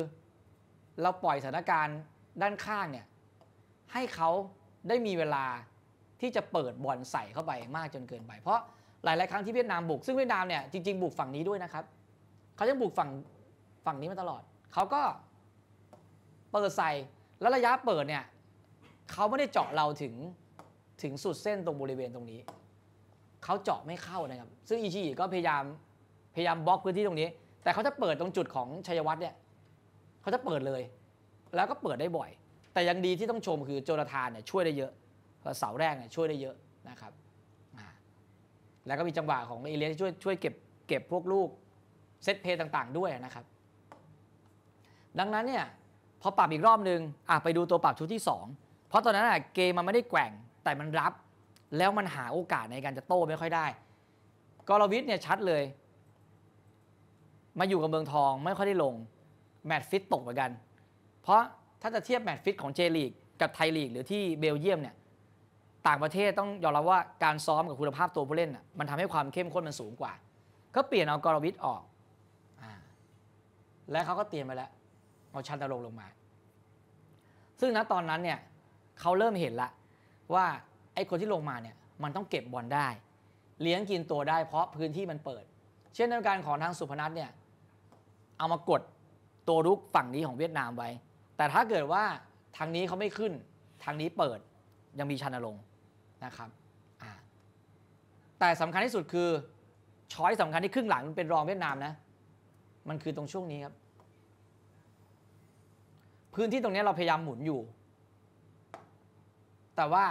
เราปล่อยสถานการณ์ด้านข้างเนี่ยให้เขาได้มีเวลาที่จะเปิดบอลใส่เข้าไปมากจนเกินไป เพราะหลายๆครั้งที่เวียดนามบุกซึ่งเวียดนามเนี่ยจริงๆบุกฝั่งนี้ด้วยนะครับเขายังบุกฝั่งฝั่งนี้มาตลอดเขาก็เปิดใส่แล้วระยะเปิดเนี่ยเขาไม่ได้เจาะเราถึงถึงสุดเส้นตรงบริเวณตรงนี้ เขาเจาะไม่เข้านะครับ ซึ่งอีชีก็พยายามพยายามบล็อกพื้นที่ตรงนี้ แต่เขาจะเปิดตรงจุดของชัยวัฒน์เนี่ยเขาจะเปิดเลย แล้วก็เปิดได้บ่อย แต่ยังดีที่ต้องชมคือโจนาธานเนี่ยช่วยได้เยอะ เสาแรกเนี่ยช่วยได้เยอะนะครับ แล้วก็มีจังหวะของเอเลียที่ช่วยช่วยเก็บเก็บพวกลูกเซตเพย์ต่างๆด้วยนะครับดังนั้นเนี่ยพอปรับอีกรอบนึงอ่ะไปดูตัวปรับชุดที่ 2 เพราะตอนนั้นอ่ะเกมมันไม่ได้แกว่งแต่มันรับ แล้วมันหาโอกาสในการจะโต้ไม่ค่อยได้ กอลวิทเนี่ยชัดเลย มาอยู่กับเมืองทองไม่ค่อยได้ลงแมตช์ฟิตตกเหมือนกัน เพราะถ้าจะเทียบแมตช์ฟิตของเจลีกกับไทยลีกหรือที่เบลเยียมเนี่ยต่างประเทศต้องยอมรับว่าการซ้อมกับคุณภาพตัวผู้เล่นมันทำให้ความเข้มข้นมันสูงกว่า ก็เปลี่ยนเอากอลวิทออกอและเขาก็เตรียมไปแล้วเอาชันตะลงลงมา ซึ่งณตอนนั้นเนี่ยเขาเริ่มเห็นละว่าไอ้คนที่ลงมาเนี่ยมันต้องเก็บบอลได้ เลี้ยงกินตัวได้ เพราะพื้นที่มันเปิด เช่นในการของทางสุพนัทเนี่ยเอามากดตัวรุกฝั่งนี้ของเวียดนามไว้ แต่ถ้าเกิดว่าทางนี้เขาไม่ขึ้น ทางนี้เปิดยังมีชันลงนะครับ แต่สำคัญที่สุดคือช้อยสำคัญที่ครึ่งหลังมันเป็นรองเวียดนามนะมันคือตรงช่วงนี้ครับพื้นที่ตรงนี้เราพยายามหมุนอยู่ แต่ว่า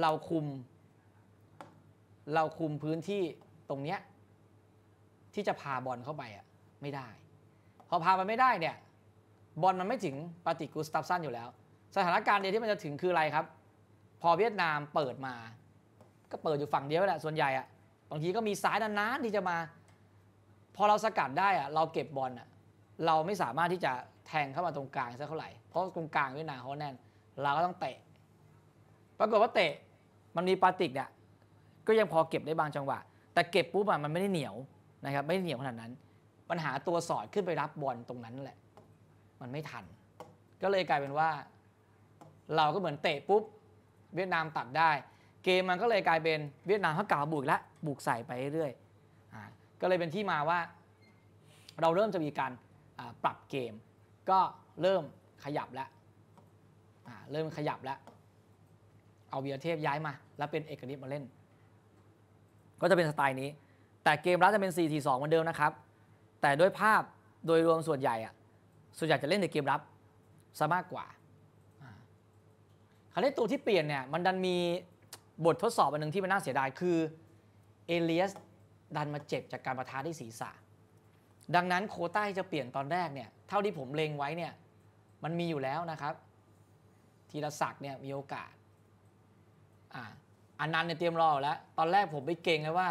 เราคุม เราคุมพื้นที่ตรงเนี้ยที่จะพาบอลเข้าไปอ่ะไม่ได้ พอพามันไม่ได้เนี่ยบอลมันไม่ถึงปฏิกุสตับสั้นอยู่แล้ว สถานการณ์เดียวที่มันจะถึงคืออะไรครับ พอเวียดนามเปิดมา ก็เปิดอยู่ฝั่งเดียวแหละส่วนใหญ่อ่ะบางทีก็มีซ้ายนานๆที่จะมา พอเราสกัดได้อ่ะเราเก็บบอลอ่ะเราไม่สามารถที่จะแทงเข้ามาตรงกลางักเท่าไหร่เพราะตรงกลางเวียดนามเขาแน่นเราก็ต้องเตะ ปรากฏว่าเตะมันมีปาติกเนี่ยก็ยังพอเก็บได้บางจังหวะ แต่เก็บปุ๊บมันไม่ได้เหนียวนะครับไม่ได้เหนียวขนาดนั้น ปัญหาตัวสอดขึ้นไปรับบอลตรงนั้นแหละ มันไม่ทัน ก็เลยกลายเป็นว่า เราก็เหมือนเตะปุ๊บเวียดนามตัดได้ เกมมันก็เลยกลายเป็นเวียดนามเขากล่าวบุกและบุกใส่ไปเรื่อยๆก็เลยเป็นที่มาว่า เราเริ่มจะมีการปรับเกมก็เริ่มขยับแล้ว เริ่มขยับแล้ว เอาเวีรเทพย้ายมา แล้วเป็นเอกนิ์มาเล่น ก็จะเป็นสไตล์นี้ แต่เกมรับจะเป็น4 4 2เหมือนเดิมนะครับ แต่ด้วยภาพโดยรวมส่วนใหญ่อะส่วนใหญ่จะเล่นในเกมรับซะมากกว่าคราวนี้ตัวที่เปลี่ยนเนี่ยมันดันมีบททดสอบอันหนึ่งที่มันน่าเสียดายคือเอเลียสดันมาเจ็บจากการประทะที่ศีรษะดังนั้นโคต้าที่จะเปลี่ยนตอนแรกเนี่ยเท่าที่ผมเล็งไว้เนี่ยมันมีอยู่แล้วนะครับธีรศักดิ์เนี่ยมีโอกาสอาอันนั้นเนี่ยเตรียมรอแล้ว ตอนแรกผมไปเก่งเลยว่า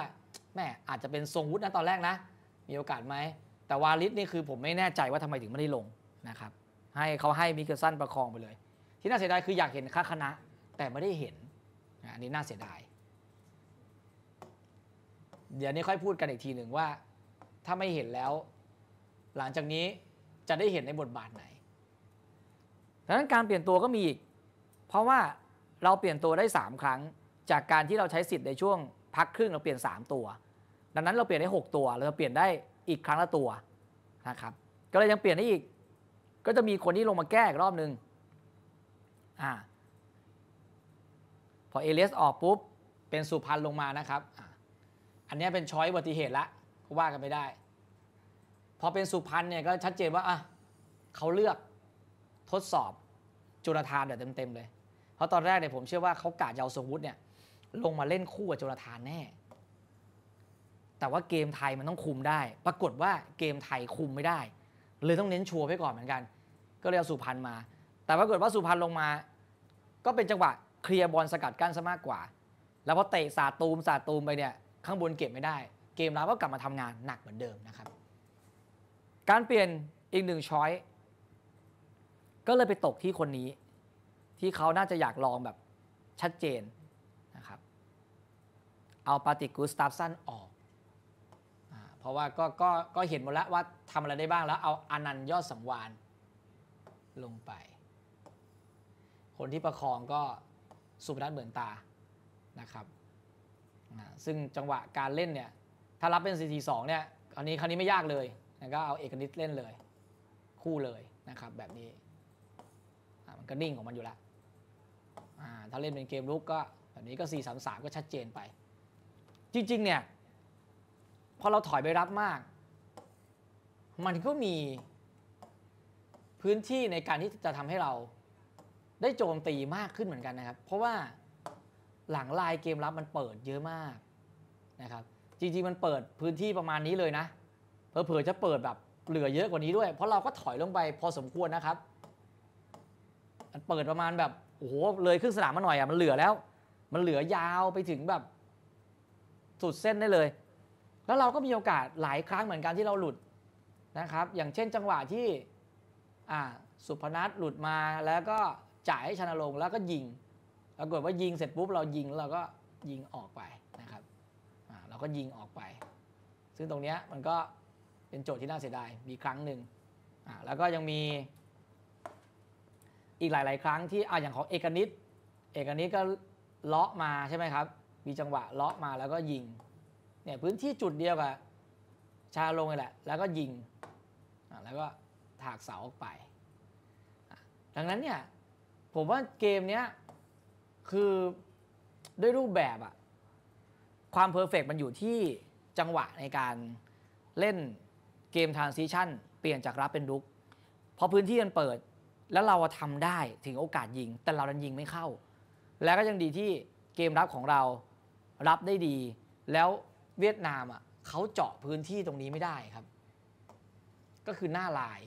แม่อาจจะเป็นทรงวุฒินะตอนแรกนะ มีโอกาสไหมแต่วาลิสนี่คือผมไม่แน่ใจว่าทำไมถึงไม่ได้ลงนะครับ ให้เขาให้มิเก์สันประคองไปเลย ที่น่าเสียดายคืออยากเห็นค่าคณะแต่ไม่ได้เห็นอันนี้น่าเสียดาย เดี๋ยวนี้ค่อยพูดกันอีกทีหนึ่งว่าถ้าไม่เห็นแล้ว หลังจากนี้จะได้เห็นในบทบาทไหน ดังนั้นการเปลี่ยนตัวก็มีอีก เพราะว่าเราเปลี่ยนตัวได้ 3 ครั้ง จากการที่เราใช้สิทธิ์ในช่วงพักครึ่งเราเปลี่ยน 3 ตัว ดังนั้นเราเปลี่ยนได้ 6 ตัวเราจะเปลี่ยนได้อีกครั้งละตัวนะครับ ก็เลยยังเปลี่ยนได้อีก ก็จะมีคนที่ลงมาแก้อีกรอบหนึ่งอ่า พอเอเลสออกปุ๊บเป็นสุพรรณลงมานะครับ อันนี้เป็นช้อยอุบัติเหตุละว่ากันไม่ได้ พอเป็นสุพรรณเนี่ยก็ชัดเจนว่าอ่ะเขาเลือกทดสอบจุลธานแบบเต็มๆเลย เพราะตอนแรกเนี่ยผมเชื่อว่าเขากาดเยาวสงวุฒิเนี่ยลงมาเล่นคู่กับจุลธานแน่ แต่ว่าเกมไทยมันต้องคุมได้ ปรากฏว่าเกมไทยคุมไม่ได้เลยต้องเน้นชัวร์ไปก่อนเหมือนกัน ก็เลยเอาสุพรรณมา แต่ปรากฏว่าสุพรรณลงมา ก็เป็นจังหวะเคลียร์บอลสกัดกั้นซะมากกว่า แล้วพอเตะสาดตูมสาดตูมไปเนี่ยข้างบนเก็บไม่ได้เกมรับก็กลับมาทำงานหนักเหมือนเดิมนะครับ การเปลี่ยนอีกหนึ่งช้อยก็เลยไปตกที่คนนี้ ที่เขาน่าจะอยากลองแบบชัดเจนนะครับเอาปาติกูสตาฟสันออกอเพราะว่าก็ก็ก็เห็นหมดแล้วว่าทำอะไรได้บ้างแล้วเอาอนันยอดสังวานลงไป คนที่ประคองก็สุพนัทเหมือนตานะครับซึ่งจังหวะการเล่นเนี่ยถ้ารับเป็น4 t 2เนี่ย อันนี้คราวนี้ไม่ยากเลยก็เอาเอกนิตเล่นเลย คู่เลยนะครับ แบบนี้มันก็นิ่งของมันอยู่แล้ว ถ้าเล่นเป็นเกมลุกก็แบบนี้ก็4 3 3ก็ชัดเจนไป จริงๆ เนี่ยพอเราถอยไปรับมาก มันก็มี พื้นที่ในการที่จะทำให้เราได้โจมตีมากขึ้นเหมือนกันนะครับ เพราะว่าหลังลายเกมรับมันเปิดเยอะมากนะครับจริงๆมันเปิดพื้นที่ประมาณนี้เลยนะ เผื่อจะเปิดแบบเหลือเยอะกว่านี้ด้วย เพราะเราก็ถอยลงไปพอสมควรนะครับมันเปิดประมาณแบบโอ้โห เลยครึ่งสนามมาหน่อยอ่ะ มันเหลือแล้ว มันเหลือยาวไปถึงแบบสุดเส้นได้เลย แล้วเราก็มีโอกาสหลายครั้งเหมือนกันที่เราหลุดนะครับ อย่างเช่นจังหวะที่อ่าสุพนัทหลุดมาแล้วก็จ่ายให้ชนะลงแล้วก็ยิง ปรากฏว่ายิงเสร็จปุ๊บเรายิงแล้วเราก็ยิงออกไปก็ยิงออกไป ซึ่งตรงนี้มันก็เป็นโจทย์ที่น่าเสียดาย มีครั้งหนึ่ง แล้วก็ยังมี อีกหลาย ๆ ครั้งที่อ่าอย่างของเอกนิตเอกนิตก็เลาะมาใช่ไหมครับ มีจังหวะเลาะมาแล้วก็ยิง เนี่ยพื้นที่จุดเดียวกับชาลงนี่แหละ แล้วก็ยิงแล้วก็ถากเสาออกไป ดังนั้นเนี่ยผมว่าเกมเนี้ยคือด้วยรูปแบบอะความเพอร์เฟกมันอยู่ที่จังหวะในการเล่นเกมทางซีชั่นเปลี่ยนจากรับเป็นรุกพอพื้นที่มันเปิดแล้วเราทำได้ถึงโอกาสยิงแต่เราดันยิงไม่เข้า แล้วก็ยังดีที่เกมรับของเรารับได้ดี แล้วเวียดนามอ่ะเขาเจาะพื้นที่ตรงนี้ไม่ได้ครับ ก็คือหน้าลาย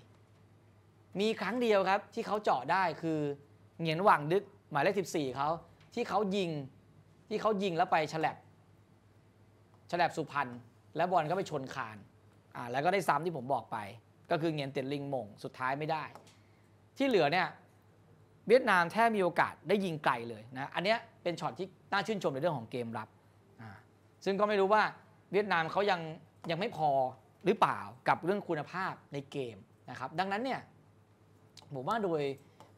มีครั้งเดียวครับที่เขาเจาะได้คือเหงียนหว่างดึก หมายเลข14เขาที่เขายิงที่เขายิงแล้วไปฉลับฉลบสุพรรณและบอลก็ไปชนคานอ่าแล้วก็ได้ซ้ำที่ผมบอกไป ก็คือเงียนเตียนลิงมงสุดท้ายไม่ได้ ที่เหลือเนี่ยเวียดนามแทบมีโอกาสได้ยิงไกลเลยนะอันเนี้ยเป็นช็อตที่น่าชื่นชมในเรื่องของเกมรับอ่าซึ่งก็ไม่รู้ว่าเวียดนามเขายังยังไม่พอหรือเปล่ากับเรื่องคุณภาพในเกมนะครับดังนั้นเนี่ยผมว่าโดย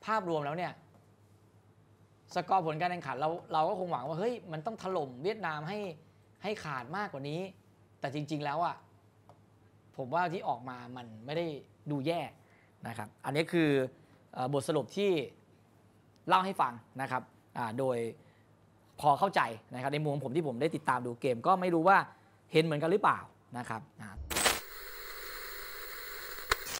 ภาพรวมแล้วเนี่ยสกอร์ผลการแข่งขันเราเราก็คงหวังว่าเฮ้ยมันต้องถล่มเวียดนามให้ให้ขาดมากกว่านี้ แต่จริง ๆ แล้วอ่ะ ผมว่าที่ออกมามันไม่ได้ดูแย่นะครับ อันนี้คือบทสรุปที่เล่าให้ฟังนะครับ โดยพอเข้าใจนะครับ ในมุมของผมที่ผมได้ติดตามดูเกมก็ไม่รู้ว่าเห็นเหมือนกันหรือเปล่านะครับ